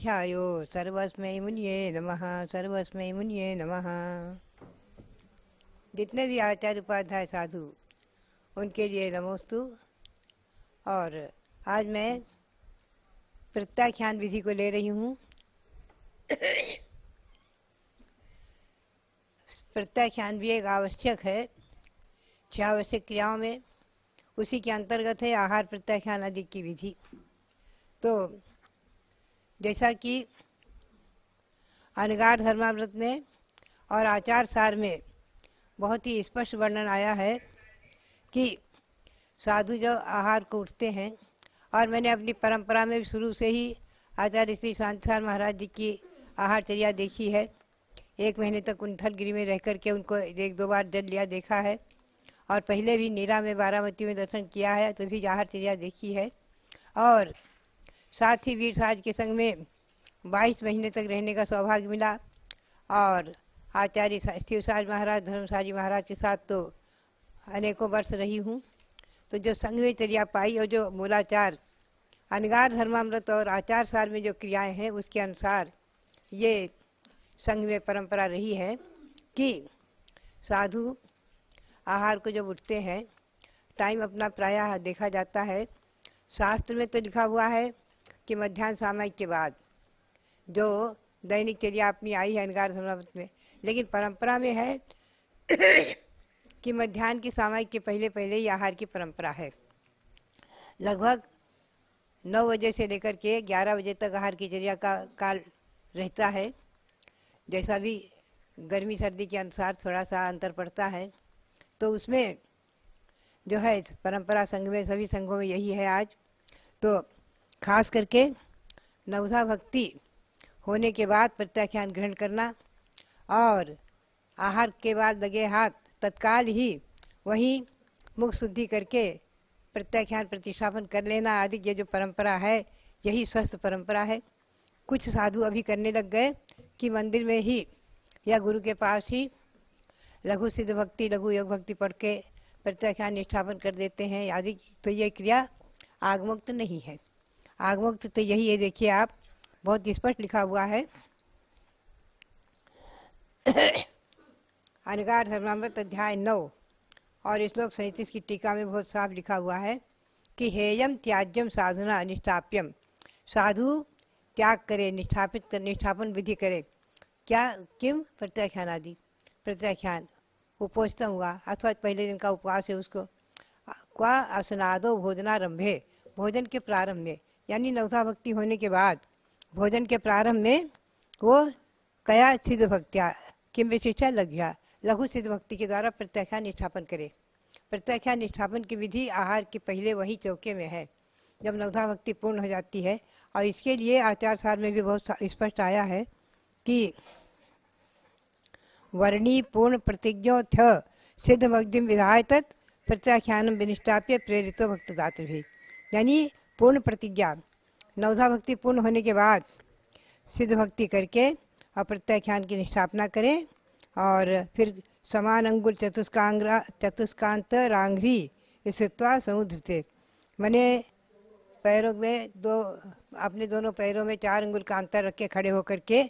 ध्यायो मुनिये नमः सर्वस्मय मुनिये नमः जितने भी आचार्य उपाध्याय साधु उनके लिए नमोस्तु और आज मैं प्रत्याख्यान विधि को ले रही हूँ प्रत्याख्यान भी एक आवश्यक है छह आवश्यक क्रियाओं में उसी के अंतर्गत है आहार प्रत्याख्यान आदि की विधि तो जैसा कि अनगार धर्मावृत में और आचार सार में बहुत ही स्पष्ट वर्णन आया है कि साधु जो आहार को उठते हैं और मैंने अपनी परंपरा में शुरू से ही आचार्य श्री शांतिसार महाराज जी की आहारचर्या देखी है एक महीने तक उन गिरी में रह कर के उनको एक दो बार जल लिया देखा है और पहले भी नीरा में बारामती में दर्शन किया है तो भी आहारचर्या देखी है और साथ ही वीर साज के संग में 22 महीने तक रहने का सौभाग्य मिला और आचार्य शिव साज महाराज धर्मसाजी महाराज के साथ तो अनेकों वर्ष रही हूँ तो जो संघ में चर्या पाई और जो मूलाचार अनगार धर्मामृत और आचार सार में जो क्रियाएं हैं उसके अनुसार ये संघ में परंपरा रही है कि साधु आहार को जब उठते हैं टाइम अपना प्रायः देखा जाता है शास्त्र में तो लिखा हुआ है कि मध्यान्ह सामयिक के बाद जो दैनिक चर्या अपनी आई है अनगार समाप्त में लेकिन परंपरा में है कि मध्यान्ह की सामयिक के पहले पहले ही आहार की परंपरा है लगभग नौ बजे से लेकर के ग्यारह बजे तक आहार की चर्या का काल रहता है जैसा भी गर्मी सर्दी के अनुसार थोड़ा सा अंतर पड़ता है तो उसमें जो है परंपरा संघ में सभी संघों में यही है आज तो खास करके नवधा भक्ति होने के बाद प्रत्याख्यान ग्रहण करना और आहार के बाद लगे हाथ तत्काल ही वहीं मुख शुद्धि करके प्रत्याख्यान प्रतिष्ठापन कर लेना आदि ये जो परंपरा है यही स्वस्थ परंपरा है कुछ साधु अभी करने लग गए कि मंदिर में ही या गुरु के पास ही लघु सिद्ध भक्ति लघु योग भक्ति पढ़ के प्रत्याख्यान निष्ठापन कर देते हैं आदि तो ये क्रिया आगमुक्त नहीं है वक्त तो यही है देखिए आप बहुत स्पष्ट लिखा हुआ है अनगार धर्मामृत अध्याय नौ और श्लोक सैंतीस की टीका में बहुत साफ लिखा हुआ है कि हेयम त्याज्यम साधुना निष्ठाप्यम साधु त्याग करे निष्ठापित कर निष्ठापन विधि करे क्या किम प्रत्याख्यान आदि प्रत्याख्यान उपोषतम हुआ अथवा पहले दिन का उपवास है उसको क्वा असनादो भोजनारंभे भोजन के प्रारंभ में यानी नवधा भक्ति होने के बाद भोजन के प्रारंभ में वो कया सिद्ध भक्तिया किम विशिष्टा गया लघु सिद्ध भक्ति के द्वारा प्रत्याख्यान निष्ठापन करे प्रत्याख्यान निष्ठापन की विधि आहार के पहले वही चौके में है जब नवधा भक्ति पूर्ण हो जाती है और इसके लिए आचार सार में भी बहुत स्पष्ट आया है कि वर्णी पूर्ण प्रतिज्ञो थ सिद्ध भक्ति विधाय तत् प्रत्याख्यान विनिष्ठाप्य प्रेरित भक्तदात्र भी यानी पूर्ण प्रतिज्ञा नवधा भक्ति पूर्ण होने के बाद सिद्ध भक्ति करके अप्रत्याख्यान की स्थापना करें और फिर समान अंगुल चतुष्कांग्रा चतुष्कांत रांघ्री स्थित्वा समुद्र से मैंने पैरों में दो अपने दोनों पैरों में चार अंगुल का अंतर रख के खड़े होकर के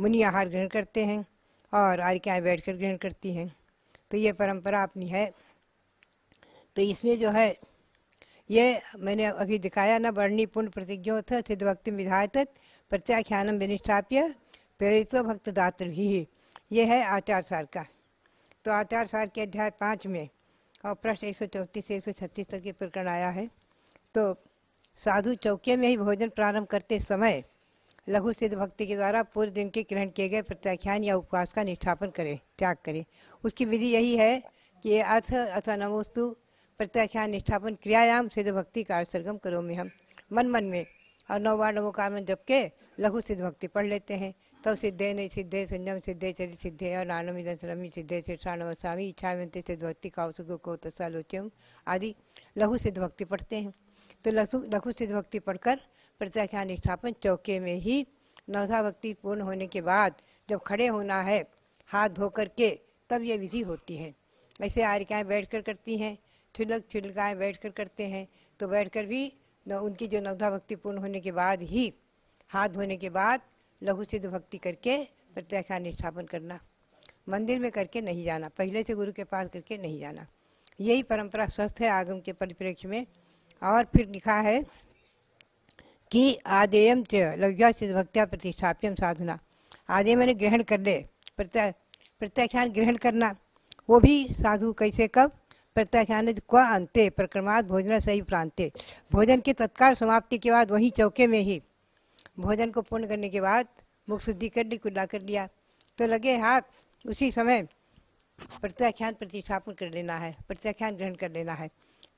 मुनि आहार ग्रहण करते हैं और आरिकाएँ बैठ कर ग्रहण करती हैं तो ये परंपरा अपनी है तो इसमें जो है ये मैंने अभी दिखाया न वर्णी पूर्ण प्रतिज्ञोथ सिद्ध भक्ति विधायत प्रत्याख्यानम विनिष्ठाप्य प्रेरितो भक्तदात्र भी ये है आचार सार का तो आचार सार के अध्याय पाँच में और प्रश्न एक सौ चौंतीस से एक सौ छत्तीस तक ये प्रकरण आया है तो साधु चौके में ही भोजन प्रारंभ करते समय लघु सिद्ध भक्ति के द्वारा पूर्व दिन के ग्रहण किए गए प्रत्याख्यान या उपवास का निष्ठापन करें त्याग करें उसकी विधि यही है कि अर्थ अथ नमोस्तु प्रत्याख्यान निष्ठापन क्रियायाम सिद्ध भक्ति का सरगम करो में हम मन मन में और नौ बार नवोकार में जब के लघु सिद्ध भक्ति पढ़ लेते हैं तब तो सिद्धे नहीं सिद्धे संयम सिद्धे चरि सिद्धे और नानमी दशनमी सिद्धे श्रेष्ठानव स्वामी इच्छा मंत्री सिद्ध भक्ति का को तस्लोच्यम आदि लघु सिद्ध भक्ति पढ़ते हैं तो लघु लघु सिद्ध भक्ति पढ़कर प्रत्याख्यान निष्ठापन चौके में ही नवधा भक्ति पूर्ण होने के बाद जब खड़े होना है हाथ धो कर के तब ये विधि होती है ऐसे आरिकाएँ बैठ कर करती हैं थिलक बैठ कर करते हैं तो बैठ कर भी न उनकी जो नवधा भक्ति पूर्ण होने के बाद ही हाथ धोने के बाद लघु सिद्ध भक्ति करके प्रत्याख्यान स्थापन करना मंदिर में करके नहीं जाना पहले से गुरु के पास करके नहीं जाना यही परंपरा स्वस्थ है आगम के परिप्रेक्ष्य में और फिर लिखा है कि आदेयम च लघुआ सिद्ध भक्तिया प्रतिष्ठाप्यम साधना आदे मैंने ग्रहण कर ले प्रत्या प्रत्याख्यान ग्रहण करना वो भी साधु कैसे कब प्रत्याख्यान क अंते प्रक्रमात भोजन सही प्रांते भोजन के तत्काल समाप्ति के बाद वहीं चौके में ही भोजन को पूर्ण करने के बाद मुख शुद्धि कर ली कुल्ला कर लिया तो लगे हाथ उसी समय प्रत्याख्यान प्रतिष्ठापन कर लेना है प्रत्याख्यान ग्रहण कर लेना है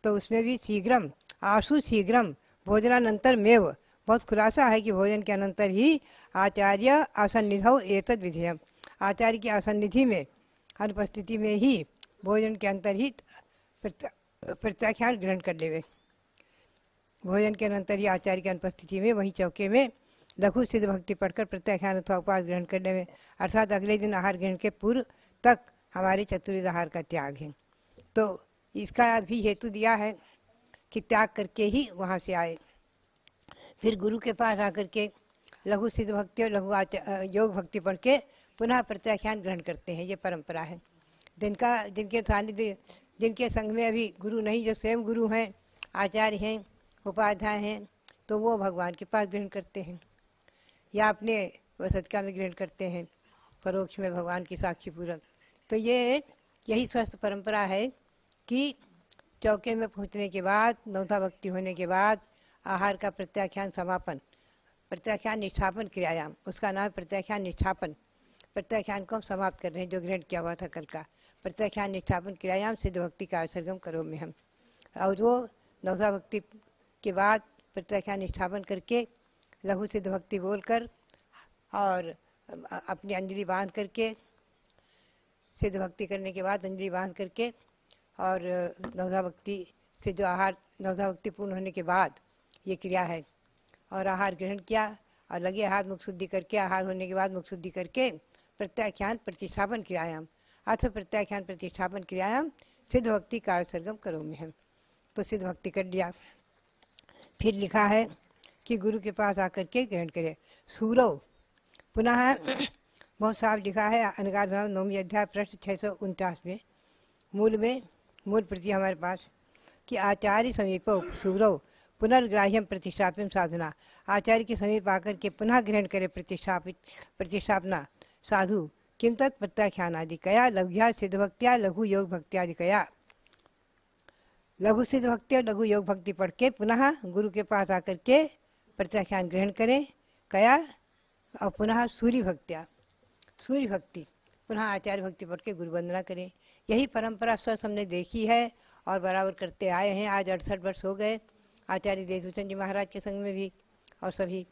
तो उसमें भी शीघ्रम आशु शीघ्रम भोजनानंतर मेव बहुत खुलासा है कि भोजन के अनंतर ही आचार्य असन्निधौ एतद विधेयम आचार्य की असन्निधि में अनुपस्थिति में ही भोजन के अंतर ही प्रत्याख्यान ग्रहण कर लेवे भोजन के अनंतर ही आचार्य की अनुपस्थिति में वहीं चौके में लघु सिद्ध भक्ति पढ़कर प्रत्याख्यान अथवा उपवास ग्रहण कर लेवे अर्थात अगले दिन आहार ग्रहण के पूर्व तक हमारे चतुर्विध आहार का त्याग है तो इसका भी हेतु दिया है कि त्याग करके ही वहाँ से आए फिर गुरु के पास आकर के लघु सिद्ध भक्ति और लघु योग भक्ति पढ़ के पुनः प्रत्याख्यान ग्रहण करते हैं ये परंपरा है जिनका जिनके सानिध्य जिनके संग में अभी गुरु नहीं जो स्वयं गुरु हैं आचार्य हैं उपाध्याय हैं तो वो भगवान के पास ग्रहण करते हैं या अपने वसतका में ग्रहण करते हैं परोक्ष में भगवान की साक्षी पूरक तो ये यही स्वस्थ परंपरा है कि चौके में पहुंचने के बाद नौधा भक्ति होने के बाद आहार का प्रत्याख्यान समापन प्रत्याख्यान निष्ठापन क्रियायाम उसका नाम प्रत्याख्यान निष्ठापन प्रत्याख्यान को हम समाप्त कर रहे हैं जो ग्रहण किया हुआ था कल का प्रत्याख्यान निष्ठापन क्रियायाम सिद्ध भक्ति का अवसरगम करो में हम और वो नवजा भक्ति के बाद प्रत्याख्यान निष्ठापन करके लघु सिद्ध भक्ति बोलकर और अपनी अंजलि बांध करके सिद्ध भक्ति करने के बाद अंजलि बांध करके और नवजा भक्ति से जो आहार नवजा भक्ति पूर्ण होने के बाद ये क्रिया है और आहार ग्रहण किया और लगे हाथ मुख शुद्धि करके आहार होने के बाद मुख शुद्धि करके प्रत्याख्यान प्रतिष्ठापन क्रियायाम अथ प्रत्याख्यान प्रतिष्ठापन क्रियायाम सिद्ध भक्ति का सरगम करो में हम तो सिद्ध भक्ति कर दिया फिर लिखा है कि गुरु के पास आकर के ग्रहण करे सूरव पुनः बहुत साफ लिखा है अनगार नौमी अध्याय प्रश्न छः सौ उनचास में मूल में मूल प्रति हमारे पास कि आचार्य समीप सूरव पुनर्ग्राह्यम प्रतिष्ठापित साधना आचार्य के समीप आकर के पुनः ग्रहण करे प्रतिष्ठापित प्रतिष्ठापना साधु किंतत कया लघुया सिद्ध भक्तिया लघु योग कया लघु सिद्ध भक्ति और लघु योग भक्ति पढ़ के पुनः गुरु के पास आकर के प्रत्याख्यान ग्रहण करें कया और पुनः सूर्य भक्तिया सूर्य भक्ति पुनः आचार्य भक्ति पढ़ के गुरु वंदना करें यही परंपरा स्वस्थ हमने देखी है और बराबर करते आए हैं आज अड़सठ वर्ष हो गए आचार्य देवभूषण जी महाराज के संग में भी और सभी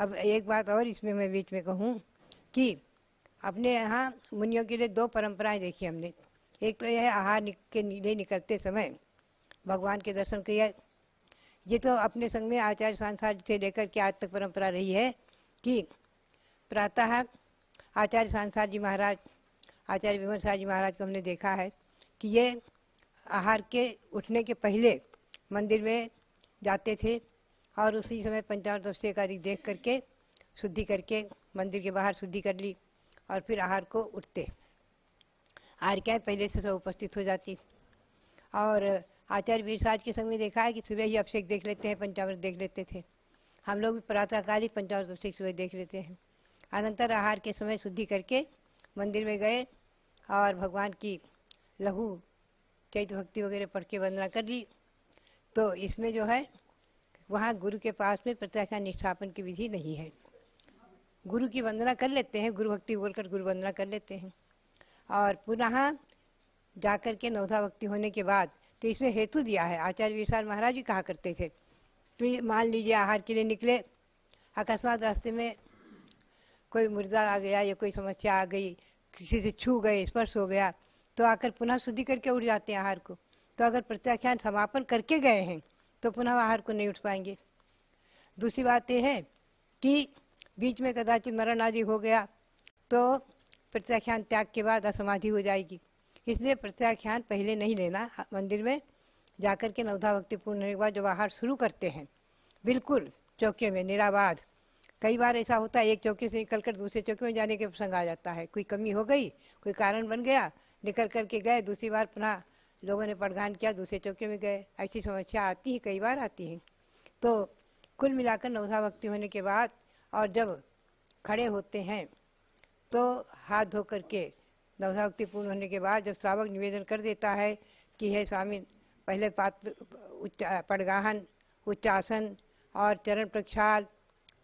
अब एक बात और इसमें मैं बीच में कहूँ कि अपने यहाँ मुनियों के लिए दो परंपराएं देखी हमने एक तो यह है आहार के लिए निकलते समय भगवान के दर्शन किया ये तो अपने संग में आचार्य सांसार से लेकर के आज तक परंपरा रही है कि प्रातः आचार्य सांसार जी महाराज आचार्य विमल शाह जी महाराज को हमने देखा है कि ये आहार के उठने के पहले मंदिर में जाते थे और उसी समय पंचामृत अभिषेक आदि देख करके शुद्धि करके मंदिर के बाहर शुद्धि कर ली और फिर आहार को उठते आर क्या है पहले से सब उपस्थित हो जाती और आचार्य साज के संग में देखा है कि सुबह ही अभिषेक देख लेते हैं पंचावृत देख लेते थे हम लोग भी प्रातःकाल ही पंचावृत अभिषेक सुबह देख लेते हैं अनंतर आहार के समय शुद्धि करके मंदिर में गए और भगवान की लहू चैत भक्ति वगैरह पढ़ के वंदना कर ली तो इसमें जो है वहाँ गुरु के पास में प्रत्याख्या निष्ठापन की विधि नहीं है गुरु की वंदना कर लेते हैं गुरु भक्ति बोलकर गुरु वंदना कर लेते हैं और पुनः जाकर के नवधा भक्ति होने के बाद तो इसमें हेतु दिया है आचार्य विशाल महाराज जी कहा करते थे तो मान लीजिए आहार के लिए निकले अकस्मात रास्ते में कोई मुर्दा आ गया या कोई समस्या आ गई किसी से छू गए स्पर्श हो गया तो आकर पुनः शुद्धि करके उठ जाते हैं आहार को तो अगर प्रत्याख्यान समापन करके गए हैं तो पुनः आहार को नहीं उठ पाएंगे दूसरी बात यह है कि बीच में कदाचित मरण आदि हो गया तो प्रत्याख्यान त्याग के बाद असमाधि हो जाएगी इसलिए प्रत्याख्यान पहले नहीं लेना मंदिर में जाकर के नवधा भक्ति पूर्ण होने के बाद जब आहार शुरू करते हैं बिल्कुल चौके में निराबाद कई बार ऐसा होता है एक चौके से निकल कर दूसरे चौके में जाने के प्रसंग आ जाता है कोई कमी हो गई कोई कारण बन गया निकल करके गए दूसरी बार पुनः लोगों ने प्रदान किया दूसरे चौके में गए ऐसी समस्या आती है कई बार आती है तो कुल मिलाकर नवधा भक्ति होने के बाद और जब खड़े होते हैं तो हाथ धो करके नवधाक्ति पूर्ण होने के बाद जब श्रावक निवेदन कर देता है कि हे स्वामी पहले पात्र उच्च पड़गाहन उच्चासन और चरण प्रक्षाल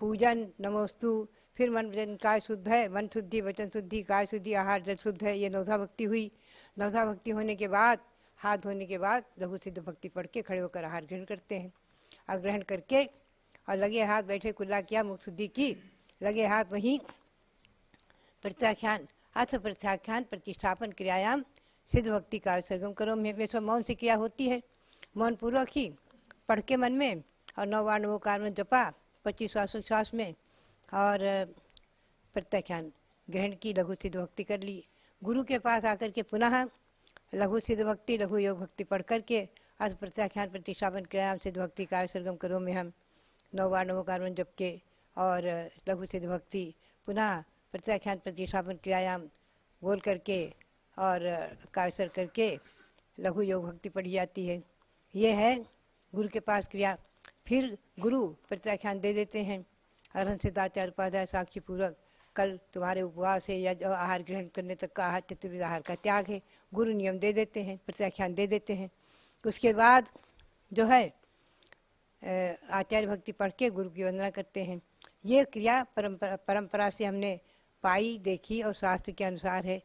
पूजन नमोस्तु फिर मन वचन काय शुद्ध है मन शुद्धि वचन शुद्धि काय शुद्धि आहार जल शुद्ध है ये नवधा भक्ति हुई नवधा भक्ति होने के बाद हाथ धोने के बाद लघु सिद्ध भक्ति पढ़ के खड़े होकर आहार ग्रहण करते हैं और ग्रहण करके और लगे हाथ बैठे कुल्ला किया मुख शुद्धि की लगे हाथ वहीं प्रत्याख्यान अर्थ प्रत्याख्यान प्रतिष्ठापन क्रियायाम सिद्ध भक्ति का विसर्गम करो में सब मौन से क्रिया होती है मौन पूर्वक ही पढ़ के मन में और नौ बार नौ कार में जपा पच्चीस श्वासोच्छ्वास में और प्रत्याख्यान ग्रहण की लघु सिद्ध भक्ति कर ली गुरु के पास आकर के पुनः लघु सिद्ध भक्ति लघु योग भक्ति पढ़ करके अर्थ प्रत्याख्यान प्रतिष्ठापन क्रियायाम सिद्ध भक्ति का विसर्गम करो में हम नौ बार जप के और लघु सिद्ध भक्ति पुनः प्रत्याख्यान प्रतिष्ठापन क्रियायाम बोल करके और कायसर करके लघु योग भक्ति पढ़ी जाती है ये है गुरु के पास क्रिया फिर गुरु प्रत्याख्यान दे देते हैं अरहन सिद्धाचार्य उपाध्याय साक्षी पूर्वक कल तुम्हारे उपवास है या जो आहार ग्रहण करने तक का आहार चतुर्विध आहार का त्याग है गुरु नियम दे देते हैं प्रत्याख्यान दे देते हैं उसके बाद जो है आचार्य भक्ति पढ़ के गुरु की वंदना करते हैं ये क्रिया परंपरा परंपरा से हमने पाई देखी और शास्त्र के अनुसार है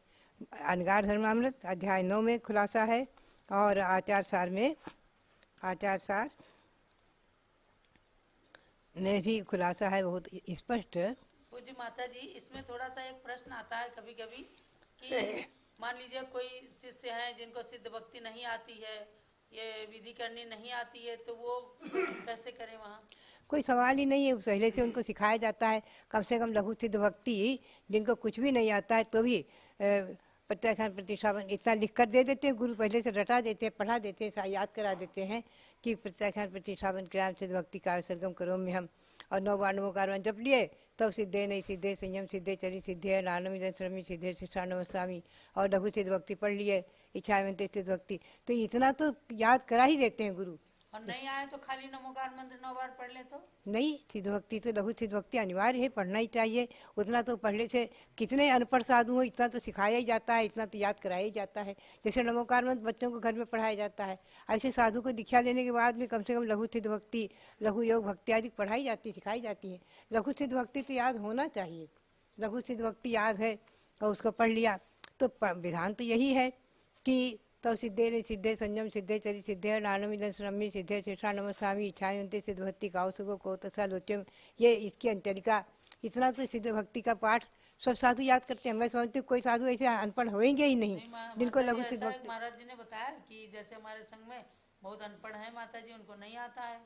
अनगार धर्मामृत अध्याय नौ में खुलासा है और आचार सार में आचार सार में भी खुलासा है बहुत स्पष्ट पूज्य माता जी इसमें थोड़ा सा एक प्रश्न आता है कभी कभी कि मान लीजिए कोई शिष्य है जिनको सिद्ध भक्ति नहीं आती है ये विधि करनी नहीं आती है तो वो कैसे करें वहाँ कोई सवाल ही नहीं है पहले से उनको सिखाया जाता है कम से कम लघु सिद्ध भक्ति जिनको कुछ भी नहीं आता है तो भी प्रत्याख्यान प्रतिष्ठापन इतना लिख कर दे देते हैं गुरु पहले से रटा देते हैं पढ़ा देते हैं याद करा देते हैं कि प्रत्याख्यान प्रतिष्ठापन क्रियाम सिद्ध भक्ति का सरगम करो में हम और नौ बानवे कारवां जप लिए तब सिद्धे नहीं सीधे संयम सीधे चली सिद्धे नानवी श्रमी सीधे शिक्षानव स्वामी और लघु सिद्ध भक्ति पढ़ लिए इच्छा मंत्र सिद्ध भक्ति तो इतना तो याद करा ही देते हैं गुरु और नहीं आए तो खाली नमोकार मंत्र नौ बार पढ़ ले तो नहीं सिद्ध भक्ति तो लघु सिद्ध भक्ति अनिवार्य है पढ़ना ही चाहिए उतना तो पढ़ने से कितने अनपढ़ साधु हो इतना तो सिखाया ही जाता है इतना तो याद कराया ही जाता है जैसे नमोकार मंत्र बच्चों को घर में पढ़ाया जाता है ऐसे साधु को दीक्षा लेने के बाद भी कम से कम लघु सिद्ध भक्ति लघु योग भक्ति आदि पढ़ाई जाती है सिखाई जाती है लघु सिद्ध भक्ति तो याद होना चाहिए लघु सिद्ध भक्ति याद है और उसको पढ़ लिया तो विधान तो यही है कि तव ने सिद्धे संयम सिद्धे चरि सिद्धे नानमिदन श्रम्य सिद्धे स्वामी इच्छा इच्छायंते सिद्ध भक्ति का सुख को तसा लोचम ये इसकी अंचलिका इतना तो सिद्ध भक्ति का पाठ सब साधु याद करते हैं मैं समझती हूँ कोई साधु ऐसे अनपढ़ होंगे ही नहीं, नहीं जिनको लघु सिद्ध भक्ति महाराज जी ने बताया कि जैसे हमारे संघ में बहुत अनपढ़ है माता जी उनको नहीं आता है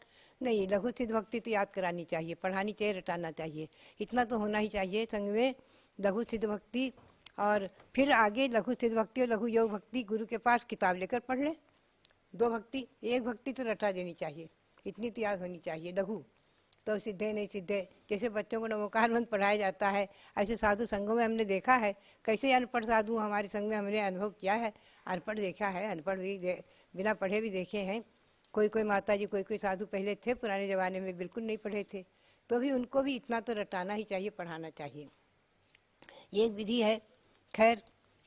नहीं लघु सिद्ध भक्ति तो याद करानी चाहिए पढ़ानी चाहिए रटाना चाहिए इतना तो होना ही चाहिए संघ में लघु सिद्ध भक्ति और फिर आगे लघु सिद्ध भक्ति और लघु योग भक्ति गुरु के पास किताब लेकर पढ़ लें दो भक्ति एक भक्ति तो रटा देनी चाहिए इतनी तो याद होनी चाहिए लघु तो सिद्धे नहीं सीधे जैसे बच्चों को नवोकार मंत्र पढ़ाया जाता है ऐसे साधु संघों में हमने देखा है कैसे अनपढ़ साधु हमारे संघ में हमने अनुभव किया है अनपढ़ देखा है अनपढ़ भी बिना पढ़े भी देखे हैं कोई कोई माता जी कोई कोई साधु पहले थे पुराने ज़माने में बिल्कुल नहीं पढ़े थे तो भी उनको भी इतना तो रटाना ही चाहिए पढ़ाना चाहिए ये एक विधि है खैर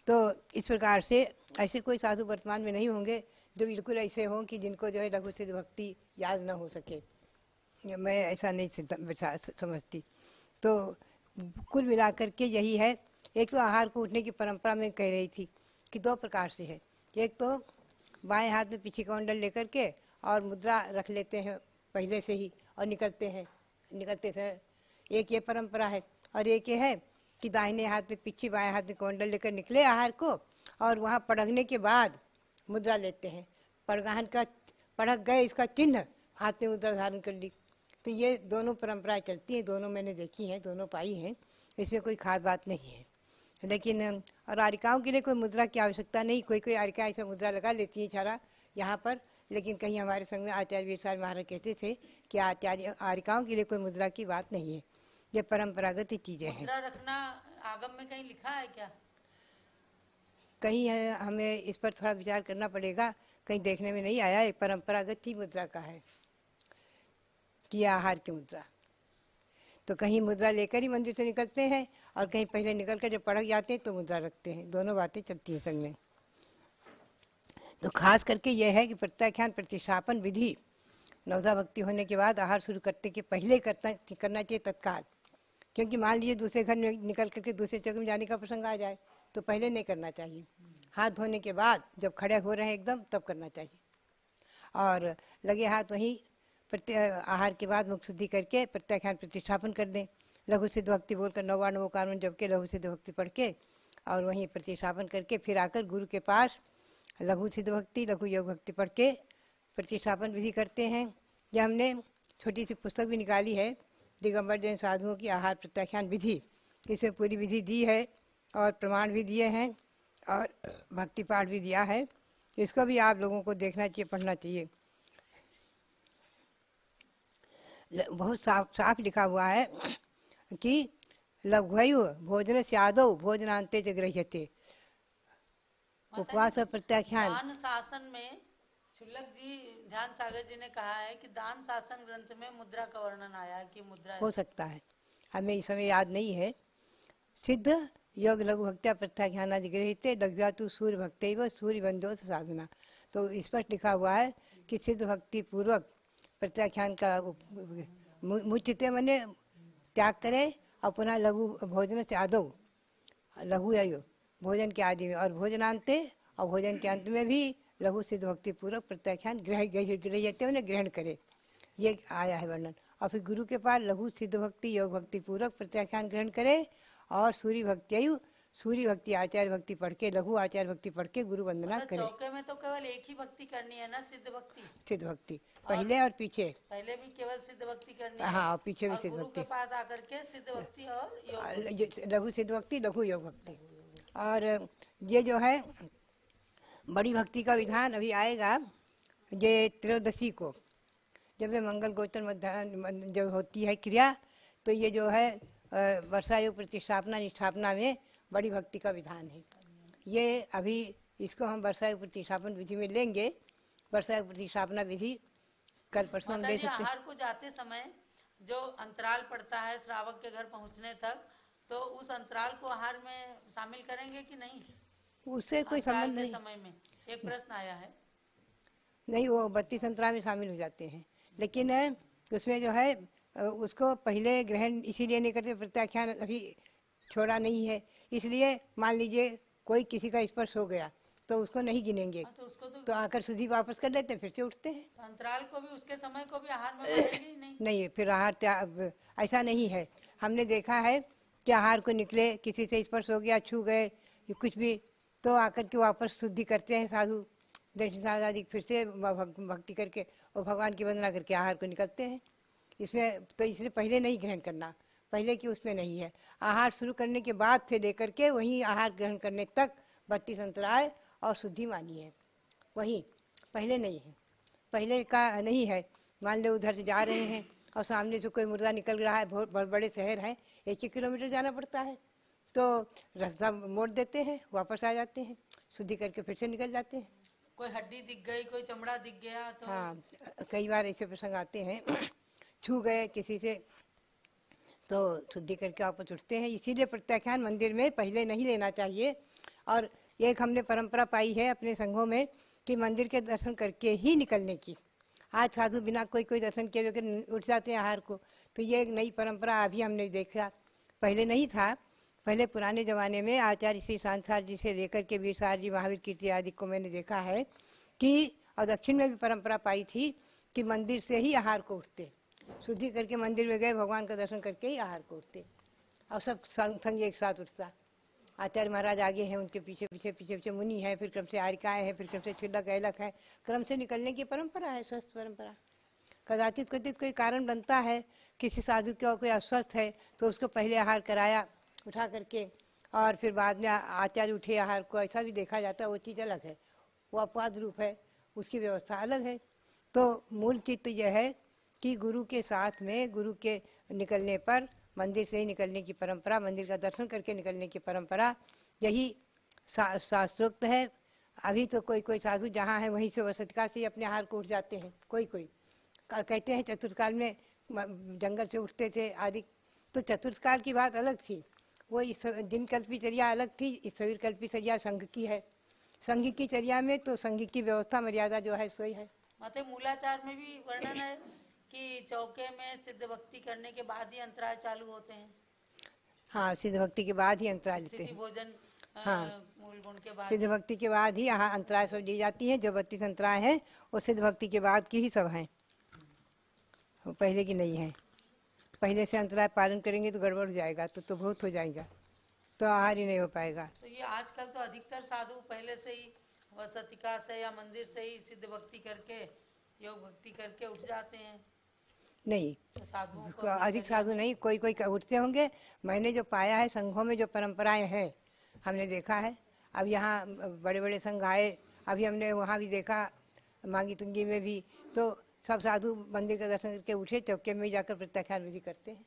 तो इस प्रकार से ऐसे कोई साधु वर्तमान में नहीं होंगे जो बिल्कुल ऐसे हों कि जिनको जो है लघु सिद्ध भक्ति याद ना हो सके मैं ऐसा नहीं समझती तो कुल मिलाकर के यही है एक तो आहार को उठने की परंपरा में कह रही थी कि दो प्रकार से है एक तो बाएं हाथ में पीछे का मंडल लेकर के और मुद्रा रख लेते हैं पहले से ही और निकलते हैं निकलते से एक ये परंपरा है और एक ये है कि दाहिने हाथ में पीछे बाएं हाथ में कोंडल लेकर निकले आहार को और वहाँ पड़गने के बाद मुद्रा लेते हैं पड़गाहन का पड़क गए इसका चिन्ह हाथ में मुद्रा धारण कर ली तो ये दोनों परंपराएं चलती हैं दोनों मैंने देखी हैं दोनों पाई हैं इसमें कोई खास बात नहीं है लेकिन और आरिकाओं के लिए कोई मुद्रा की आवश्यकता नहीं कोई कोई आरिका ऐसा मुद्रा लगा लेती है इशारा यहाँ पर लेकिन कहीं हमारे संग में आचार्य विशाल महाराज कहते थे कि आचार्य आरिकाओं के लिए कोई मुद्रा की बात नहीं है ये परंपरागत चीजें हैं रखना आगम में कहीं लिखा है क्या कहीं है हमें इस पर थोड़ा विचार करना पड़ेगा कहीं देखने में नहीं आया एक परंपरागत ही मुद्रा का है कि आहार की मुद्रा तो कहीं मुद्रा लेकर ही मंदिर से निकलते हैं और कहीं पहले निकल कर जब पड़क जाते हैं तो मुद्रा रखते हैं दोनों बातें चलती हैं संग में तो खास करके यह है कि प्रत्याख्यान प्रतिष्ठापन विधि नवदा भक्ति होने के बाद आहार शुरू करते के पहले करना करना चाहिए तत्काल क्योंकि मान लीजिए दूसरे घर निकल करके दूसरे चौक में जाने का प्रसंग आ जाए तो पहले नहीं करना चाहिए हाथ धोने के बाद जब खड़े हो रहे हैं एकदम तब करना चाहिए और लगे हाथ वहीं प्रत्य आहार के बाद मुख शुद्धि करके प्रत्याख्यान प्रतिष्ठापन कर दें लघु सिद्ध भक्ति बोलकर नवा नवो कानून के लघु सिद्ध भक्ति पढ़ के और वहीं प्रतिष्ठापन करके फिर आकर गुरु के पास लघु सिद्ध भक्ति लघु योग भक्ति पढ़ के प्रतिष्ठापन विधि करते हैं यह हमने छोटी सी पुस्तक भी निकाली है दिगंबर जैन साधुओं की आहार प्रत्याख्यान विधि इसे पूरी विधि दी है और प्रमाण भी दिए हैं और भक्ति पाठ भी दिया है इसको भी आप लोगों को देखना चाहिए पढ़ना चाहिए बहुत साफ साफ लिखा हुआ है कि लघ्वयु भोजन से आदो भोजनांते जगह उपवास प्रत्याख्यान शासन में शुल्लक जी ध्यान सागर जी ने कहा है कि दान शासन ग्रंथ में मुद्रा का वर्णन आया है कि मुद्रा हो सकता है हमें इस समय याद नहीं है सिद्ध योग लघु भक्त्या प्रत्याख्यानादि गृहते लघ्यातु सूर्य भक्त व सूर्य बंधो साधना तो स्पष्ट लिखा हुआ है कि सिद्ध भक्ति पूर्वक प्रत्याख्यान का मुचित मैंने त्याग करें और पुनः लघु भोजन से आदो लघु भोजन के आदि में और भोजनांते और भोजन के अंत में भी लघु सिद्ध भक्ति पूर्वक प्रत्याख्यान ग्रह ग्रहते उन्हें ग्रहण करे ये आया है वर्णन और फिर गुरु के पास लघु सिद्ध भक्ति योग भक्ति पूर्वक प्रत्याख्यान ग्रहण करे और सूर्य भक्ति सूर्य भक्ति आचार्य भक्ति पढ़ के लघु आचार्य भक्ति पढ़ के गुरु वंदना मतलब करे चौके में तो केवल एक ही भक्ति करनी है ना सिद्ध भक्ति सिद्ध भक्ति पहले और, और पीछे पहले भी केवल सिद्ध भक्ति करनी हाँ और पीछे भी सिद्ध भक्ति पास आकर के सिद्ध भक्ति और लघु सिद्ध भक्ति लघु योग भक्ति और ये जो है बड़ी भक्ति का विधान अभी आएगा ये त्रयोदशी को जब ये मंगल गोचर मध्यान जब होती है क्रिया तो ये जो है वर्षा योग प्रतिष्ठापना निष्ठापना में बड़ी भक्ति का विधान है ये अभी इसको हम वर्षा योग प्रतिष्ठापन विधि में लेंगे वर्षा योग प्रतिष्ठापना विधि कल परसों हम ले सकते हैं को जाते समय जो अंतराल पड़ता है श्रावक के घर पहुंचने तक तो उस अंतराल को आहार में शामिल करेंगे कि नहीं उससे कोई संबंध नहीं समय में एक प्रश्न आया है नहीं वो बत्तीस संतरा में शामिल हो जाते हैं लेकिन हम्म। उसमें जो है उसको पहले ग्रहण इसीलिए नहीं करते प्रत्याख्यान अभी छोड़ा नहीं है इसलिए मान लीजिए कोई किसी का स्पर्श हो गया तो उसको नहीं गिनेंगे हाँ, तो, उसको तो, तो आकर सुधी वापस कर लेते हैं फिर से उठते हैं तो अंतराल को भी उसके समय को भी आहार में नहीं नहीं फिर आहार ऐसा नहीं है हमने देखा है कि आहार को निकले किसी से स्पर्श हो गया छू गए कुछ भी तो आकर के वापस शुद्धि करते हैं साधु दर्शन साधु आदि फिर से भक्ति करके और भगवान की वंदना करके आहार को निकलते हैं इसमें तो इसलिए पहले नहीं ग्रहण करना पहले की उसमें नहीं है आहार शुरू करने के बाद से लेकर के वहीं आहार ग्रहण करने तक बत्तीस अंतराय और शुद्धि मानी है वहीं पहले नहीं है पहले का नहीं है मान लो उधर से जा रहे हैं और सामने से कोई मुर्दा निकल रहा है बहुत बड़े बड़े शहर हैं एक एक किलोमीटर जाना पड़ता है तो रस्ता मोड़ देते हैं वापस आ जाते हैं शुद्धि करके फिर से निकल जाते हैं कोई हड्डी दिख गई कोई चमड़ा दिख गया तो हाँ कई बार ऐसे प्रसंग आते हैं छू गए किसी से तो शुद्धि करके वापस उठते हैं इसीलिए प्रत्याख्यान मंदिर में पहले नहीं लेना चाहिए और एक हमने परंपरा पाई है अपने संघों में कि मंदिर के दर्शन करके ही निकलने की आज साधु बिना कोई कोई दर्शन किए बगैर उठ जाते हैं आहार को तो ये एक नई परंपरा अभी हमने देखा पहले नहीं था पहले पुराने ज़माने में आचार्य श्री सांसार जी से लेकर के वीर सार जी महावीर कीर्ति आदि को मैंने देखा है कि और दक्षिण में भी परंपरा पाई थी कि मंदिर से ही आहार को उठते शुद्धि करके मंदिर में गए भगवान का दर्शन करके ही आहार को उठते और सब संग संग एक साथ उठता आचार्य महाराज आगे हैं उनके पीछे पीछे पीछे पीछे मुनि हैं फिर क्रम से आरिकाएँ हैं फिर क्रम से छिलक ऐलक है क्रम से निकलने की परंपरा है स्वस्थ परंपरा कदाचित कदित कोई कारण बनता है किसी साधु के और कोई अस्वस्थ है तो उसको पहले आहार कराया उठा करके और फिर बाद में आचार्य उठे आहार को ऐसा भी देखा जाता है वो चीज़ अलग है वो अपवाद रूप है उसकी व्यवस्था अलग है तो मूल चित्त यह है कि गुरु के साथ में गुरु के निकलने पर मंदिर से ही निकलने की परंपरा मंदिर का दर्शन करके निकलने की परंपरा यही सा, शास्त्रोक्त है अभी तो कोई कोई साधु जहाँ है वहीं से वसतिका से ही अपने हार को उठ जाते हैं कोई कोई कहते हैं चतुर्थकाल में जंगल से उठते थे आदि तो चतुर्थकाल की बात अलग थी वो इस कल्पी चर्या अलग थी ईश्वर कल्पी चर्या संघ की है संघ की चर्या में तो संघ की व्यवस्था मर्यादा जो है सोई है मतलब मूलाचार में भी वर्णन है कि चौके में सिद्ध भक्ति करने के बाद ही अंतराय चालू होते हैं हाँ सिद्ध भक्ति के बाद ही अंतराय हैं भोजन हाँ सिद्ध भक्ति के बाद ही यहाँ अंतराय सब दी जाती है जो बत्तीस अंतराय है वो सिद्ध भक्ति के बाद की ही सब है पहले की नहीं है पहले से अंतराय पालन करेंगे तो गड़बड़ हो जाएगा तो तो बहुत हो जाएगा तो आहार ही नहीं हो पाएगा तो ये आजकल तो अधिकतर साधु पहले से ही वसतिका से या मंदिर से ही सिद्ध भक्ति करके योग भक्ति करके उठ जाते हैं नहीं तो साधु अधिक साधु नहीं कोई कोई उठते होंगे मैंने जो पाया है संघों में जो परंपराएं हैं हमने देखा है अब यहाँ बड़े बड़े संघ आए अभी हमने वहाँ भी देखा मांगी तुंगी में भी तो सब साधु मंदिर का दर्शन करके उठे चौके में जाकर प्रत्याख्यान विधि करते हैं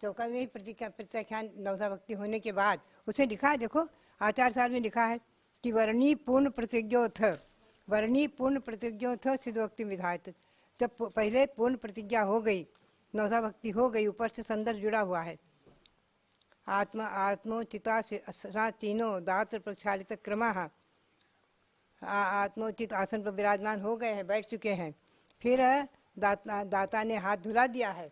चौका में ही प्रत्याख्यान नवधा भक्ति होने के बाद उसे लिखा है देखो आचार साल में लिखा है कि वर्णी पूर्ण प्रतिज्ञोथ वर्णी पूर्ण प्रतिज्ञोथ सिद्ध भक्ति विधायत जब पहले पूर्ण प्रतिज्ञा हो गई नवधा भक्ति हो गई ऊपर से संदर्भ जुड़ा हुआ है आत्मा आत्मोचिता तीनों दात्र प्रक्षालित क्रमा आत्मोचित आसन पर विराजमान हो गए हैं बैठ चुके हैं फिर दाता दाता ने हाथ धुला दिया है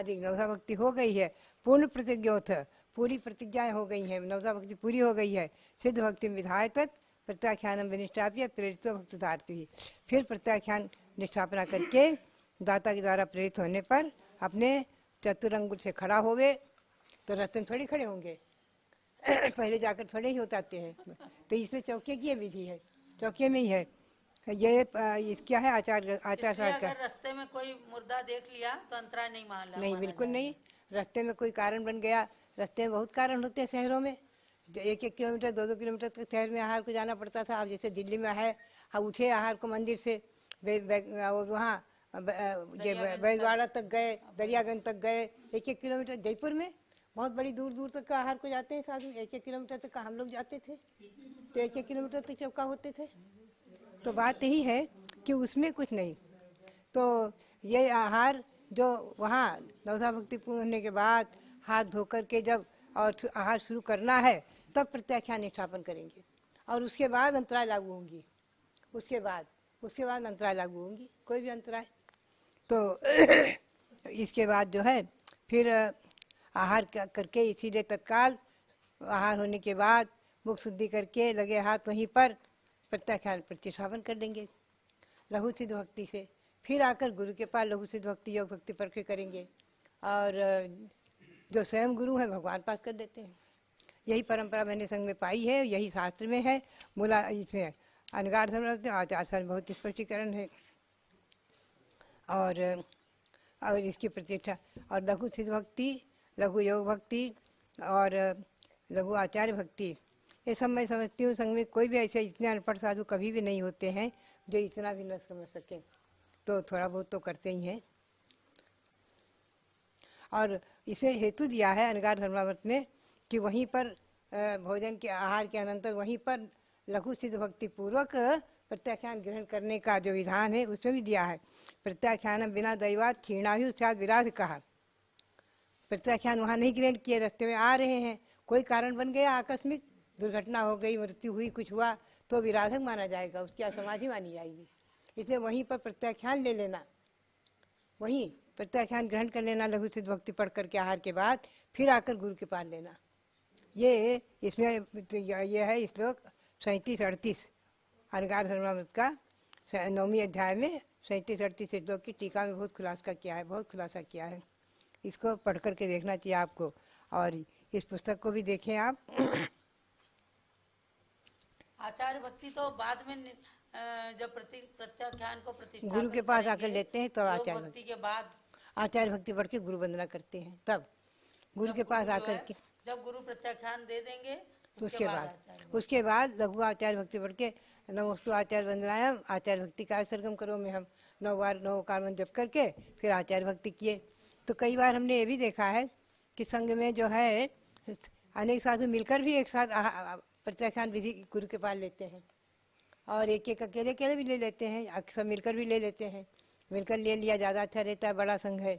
आदि नवसा भक्ति हो गई है पूर्ण प्रतिज्ञोथ पूरी प्रतिज्ञाएं हो गई हैं नवजा भक्ति पूरी हो गई है सिद्ध भक्ति विधायक प्रत्याख्यान विनिष्ठाप्य प्रेरित भक्त धारती फिर प्रत्याख्यान निष्ठापना करके दाता के द्वारा प्रेरित होने पर अपने चतुरंग से खड़ा हो तो रतन थोड़ी खड़े होंगे पहले जाकर थोड़े ही होते हैं तो इसमें चौके की विधि है चौके में ही है ये क्या है आचार आचार साहब का रास्ते में कोई मुर्दा देख लिया तो अंतरा नहीं मान नहीं बिल्कुल नहीं रास्ते में कोई कारण बन गया रास्ते में बहुत कारण होते हैं शहरों में जो एक एक किलोमीटर दो दो किलोमीटर तक शहर में आहार को जाना पड़ता था अब जैसे दिल्ली में है हम उठे आहार को मंदिर से वहाँ ये बैजवाड़ा तक गए दरियागंज तक गए एक एक किलोमीटर जयपुर में बहुत बड़ी दूर दूर तक का आहार को जाते हैं साधु एक एक किलोमीटर तक का हम लोग जाते थे तो एक एक किलोमीटर तक चौका होते थे तो बात यही है कि उसमें कुछ नहीं तो ये आहार जो वहाँ नवसा भक्ति पूर्ण होने के बाद हाथ धोकर के जब और आहार शुरू करना है तब प्रत्याख्यान स्थापन करेंगे और उसके बाद अंतराय लागू होंगी उसके बाद उसके बाद अंतराय लागू होंगी कोई भी अंतराय तो इसके बाद जो है फिर आहार करके इसीलिए तत्काल आहार होने के बाद मुख शुद्धि करके लगे हाथ वहीं पर प्रत्याख्यान प्रतिष्ठापन कर देंगे लघु सिद्ध भक्ति से फिर आकर गुरु के पास लघु सिद्ध भक्ति योग भक्ति प्रक्रिय करेंगे और जो स्वयं गुरु हैं भगवान पास कर देते हैं यही परंपरा मैंने संघ में पाई है यही शास्त्र में है बोला इसमें अनगार धर्म आचार सर बहुत स्पष्टीकरण है और और इसकी प्रतिष्ठा और लघु सिद्ध भक्ति लघु योग भक्ति और लघु आचार्य भक्ति ये सब मैं समझती हूँ संघ में कोई भी ऐसे इतने अनपढ़ साधु कभी भी नहीं होते हैं जो इतना भी न समझ सकें तो थोड़ा बहुत तो करते ही हैं और इसे हेतु दिया है अनगार धर्मावत में कि वहीं पर भोजन के आहार के अनंतर वहीं पर लघु सिद्ध भक्ति पूर्वक प्रत्याख्यान ग्रहण करने का जो विधान है उसमें भी दिया है प्रत्याख्यान बिना दैवात ही उत्साह विराध कहा प्रत्याख्यान वहाँ नहीं ग्रहण किए रस्ते में आ रहे हैं कोई कारण बन गया आकस्मिक दुर्घटना हो गई मृत्यु हुई कुछ हुआ तो विराधक माना जाएगा उसकी असमाधि मानी जाएगी इसलिए वहीं पर प्रत्याख्यान ले लेना वहीं प्रत्याख्यान ग्रहण कर लेना लघु सिद्ध भक्ति पढ़ करके आहार के बाद फिर आकर गुरु के पास लेना ये इसमें यह है श्लोक सैंतीस अड़तीस अनगार धर्मामृत का नौवीं अध्याय में सैंतीस अड़तीस श्लोक की टीका में बहुत खुलासा किया है बहुत खुलासा किया है इसको पढ़ करके देखना चाहिए आपको और इस पुस्तक को भी देखें आप आचार्य भक्ति तो बाद में जब प्रति प्रत्याख्यान को प्रतिष्ठा गुरु के पास आकर लेते हैं तब तो आचार्य भक्ति के बाद आचार्य भक्ति पढ़ के गुरु वंदना करते हैं तब गुरु के पास आकर के जब गुरु प्रत्याख्यान दे देंगे तो उसके बाद उसके बाद लघु आचार्य भक्ति पढ़ के नमोस्तु आचार्य वंदनायम आचार्य भक्ति का सरगम करो में हम नौ बार नौ कार्मन जप करके फिर आचार्य भक्ति किए तो कई बार हमने ये भी देखा है कि संघ में जो है अनेक साधु मिलकर भी एक साथ प्रत्याख्यान विधि गुरु के पास लेते हैं और एक एक अकेले अकेले भी ले लेते हैं अक्सर मिलकर भी ले लेते हैं मिलकर ले लिया ज़्यादा अच्छा रहता है बड़ा संघ है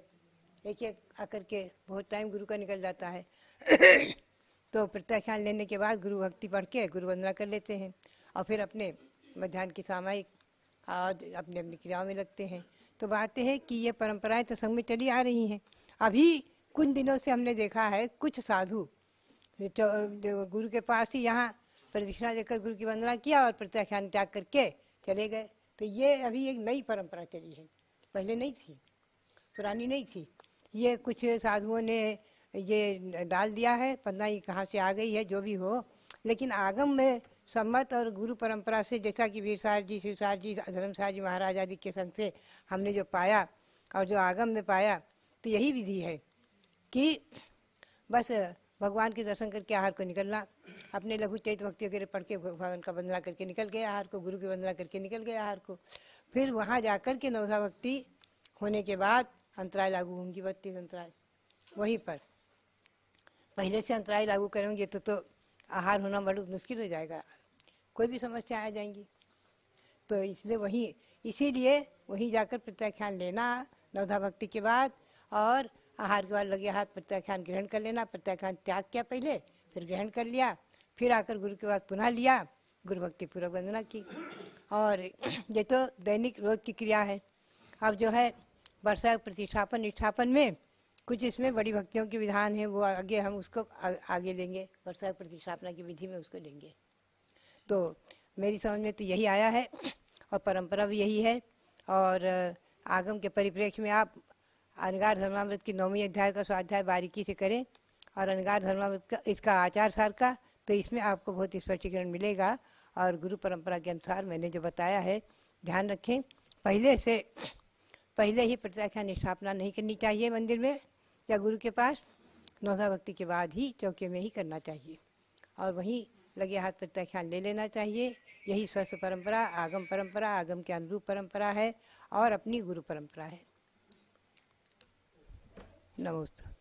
एक एक आकर के बहुत टाइम गुरु का निकल जाता है तो प्रत्याख्यान लेने के बाद गुरु भक्ति पढ़ के गुरु वंदना कर लेते हैं और फिर अपने मध्यान्ह की सामायिक और अपने अपनी क्रियाओं में लगते हैं तो बात है कि ये परंपराएं तो संघ में चली आ रही हैं अभी कुछ दिनों से हमने देखा है कुछ साधु तो गुरु के पास ही यहाँ प्रदक्षिणा देकर गुरु की वंदना किया और प्रत्याख्यान त्याग करके चले गए तो ये अभी एक नई परंपरा चली है पहले नहीं थी पुरानी नहीं थी ये कुछ साधुओं ने ये डाल दिया है पन्ना ये कहाँ से आ गई है जो भी हो लेकिन आगम में सम्मत और गुरु परंपरा से जैसा कि वीर सार जी शिव सार जी धर्मसार जी महाराज आदि के संग से हमने जो पाया और जो आगम में पाया तो यही विधि है कि बस भगवान के दर्शन करके आहार को निकलना अपने लघु चैत भक्तियों के पढ़ के भगवान का वंदना करके निकल गए आहार को गुरु की वंदना करके निकल गए आहार को फिर वहाँ जाकर के नवधा भक्ति होने के बाद अंतराय लागू होंगी बत्तीस अंतराय वहीं पर पहले से अंतराय लागू करेंगे तो तो आहार होना बड़ा मुश्किल हो जाएगा कोई भी समस्या आ जाएंगी तो इसलिए वहीं इसीलिए वहीं जाकर प्रत्याख्यान लेना नवधा भक्ति के बाद और आहार के बाद लगे हाथ प्रत्याख्यान ग्रहण कर लेना प्रत्याख्यान त्याग किया पहले फिर ग्रहण कर लिया फिर आकर गुरु के बाद पुनः लिया गुरु भक्ति पूर्वक वंदना की और ये तो दैनिक रोज की क्रिया है अब जो है वर्षा प्रतिष्ठापन निष्ठापन में कुछ इसमें बड़ी भक्तियों के विधान है वो आगे हम उसको आगे लेंगे वर्षा प्रतिष्ठापना की विधि में उसको लेंगे तो मेरी समझ में तो यही आया है और परंपरा भी यही है और आगम के परिप्रेक्ष्य में आप अनगार धर्मावृत की नौवीं अध्याय का स्वाध्याय बारीकी से करें और अनगार धर्मावृत का इसका आचार सार का तो इसमें आपको बहुत स्पष्टीकरण मिलेगा और गुरु परंपरा के अनुसार मैंने जो बताया है ध्यान रखें पहले से पहले ही प्रत्याख्यान स्थापना नहीं करनी चाहिए मंदिर में या गुरु के पास नौसा भक्ति के बाद ही चौके में ही करना चाहिए और वहीं लगे हाथ प्रत्याख्यान ले लेना चाहिए यही स्वस्थ परंपरा आगम परंपरा आगम के अनुरूप परंपरा है और अपनी गुरु परंपरा है No me gusta.